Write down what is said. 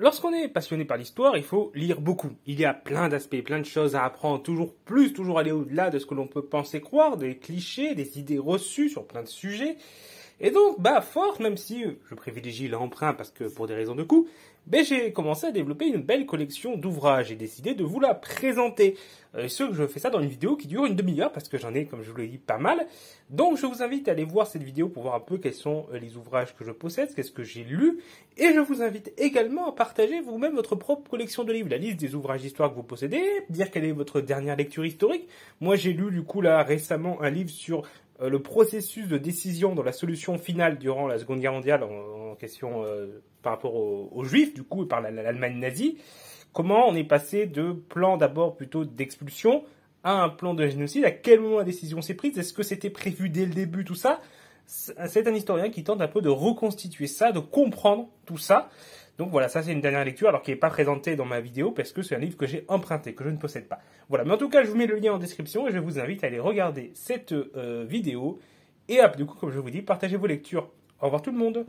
Lorsqu'on est passionné par l'histoire, il faut lire beaucoup. Il y a plein d'aspects, plein de choses à apprendre, toujours plus, toujours aller au-delà de ce que l'on peut penser croire, des clichés, des idées reçues sur plein de sujets. Et donc, bah, fort, même si je privilégie l'emprunt parce que pour des raisons de coût, ben, j'ai commencé à développer une belle collection d'ouvrages. et décidé de vous la présenter. Euh, et ce, je fais ça dans une vidéo qui dure une demi-heure parce que j'en ai, comme je vous l'ai dit, pas mal. Donc, je vous invite à aller voir cette vidéo pour voir un peu quels sont euh, les ouvrages que je possède, qu'est-ce que j'ai lu. Et je vous invite également à partager vous-même votre propre collection de livres, la liste des ouvrages d'histoire que vous possédez, dire quelle est votre dernière lecture historique. Moi, j'ai lu, du coup, là, récemment, un livre sur euh, le processus de décision dans la solution finale durant la Seconde Guerre mondiale en, question euh, par rapport aux, Juifs, du coup, et par l'Allemagne nazie. Comment on est passé de plan d'abord plutôt d'expulsion à un plan de génocide À quel moment la décision s'est prise Est-ce que c'était prévu dès le début tout ça C'est un historien qui tente un peu de reconstituer ça, de comprendre tout ça. Donc voilà, ça c'est une dernière lecture, alors qui n'est pas présentée dans ma vidéo parce que c'est un livre que j'ai emprunté, que je ne possède pas. Voilà, mais en tout cas, je vous mets le lien en description et je vous invite à aller regarder cette euh, vidéo. Et hop, du coup, comme je vous dis, partagez vos lectures. Au revoir tout le monde